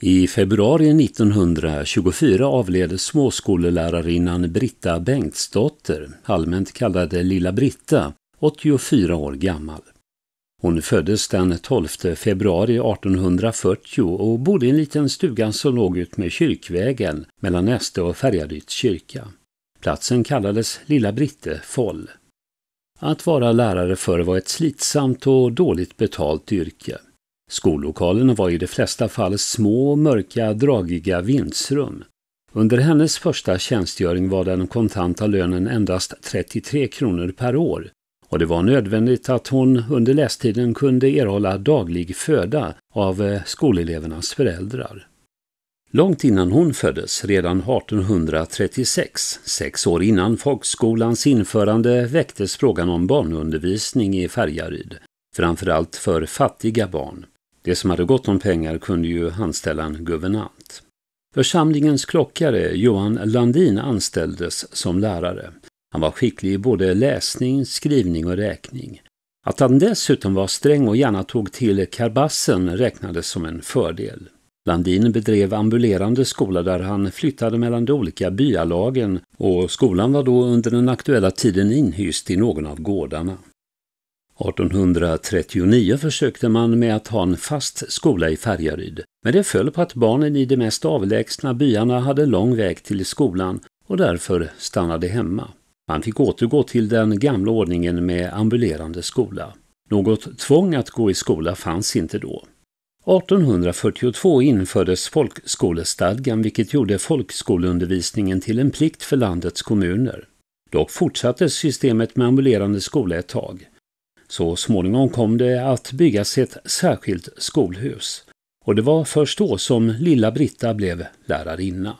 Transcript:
I februari 1924 avled småskolelärarinnan Britta Bengtsdotter, allmänt kallad Lilla Britta, 84 år gammal. Hon föddes den 12 februari 1840 och bodde i en liten stuga som låg ut med kyrkvägen mellan Näste och Färjaryds kyrka. Platsen kallades Lilla Britte Foll. Att vara lärare förr var ett slitsamt och dåligt betalt yrke. Skollokalerna var i de flesta fall små, mörka, dragiga vindsrum. Under hennes första tjänstgöring var den kontanta lönen endast 33 kronor per år och det var nödvändigt att hon under lästiden kunde erhålla daglig föda av eh, skolelevernas föräldrar. Långt innan hon föddes, redan 1836, sex år innan folkskolans införande, väcktes frågan om barnundervisning i Färjaryd, framförallt för fattiga barn. De som hade gott om pengar kunde ju anställa en guvernant. Församlingens klockare Johan Landin anställdes som lärare. Han var skicklig i både läsning, skrivning och räkning. Att han dessutom var sträng och gärna tog till karbassen räknades som en fördel. Landin bedrev ambulerande skola där han flyttade mellan de olika byalagen och skolan var då under den aktuella tiden inhyst i någon av gårdarna. 1839 försökte man med att ha en fast skola i Färjaryd, men det föll på att barnen i de mest avlägsna byarna hade lång väg till skolan och därför stannade hemma. Man fick återgå till den gamla ordningen med ambulerande skola. Något tvång att gå i skola fanns inte då. 1842 infördes folkskolestadgan vilket gjorde folkskolundervisningen till en plikt för landets kommuner. Dock fortsatte systemet med ambulerande skola ett tag. Så småningom kom det att byggas ett särskilt skolhus och det var först då som lilla Britta blev lärarinna.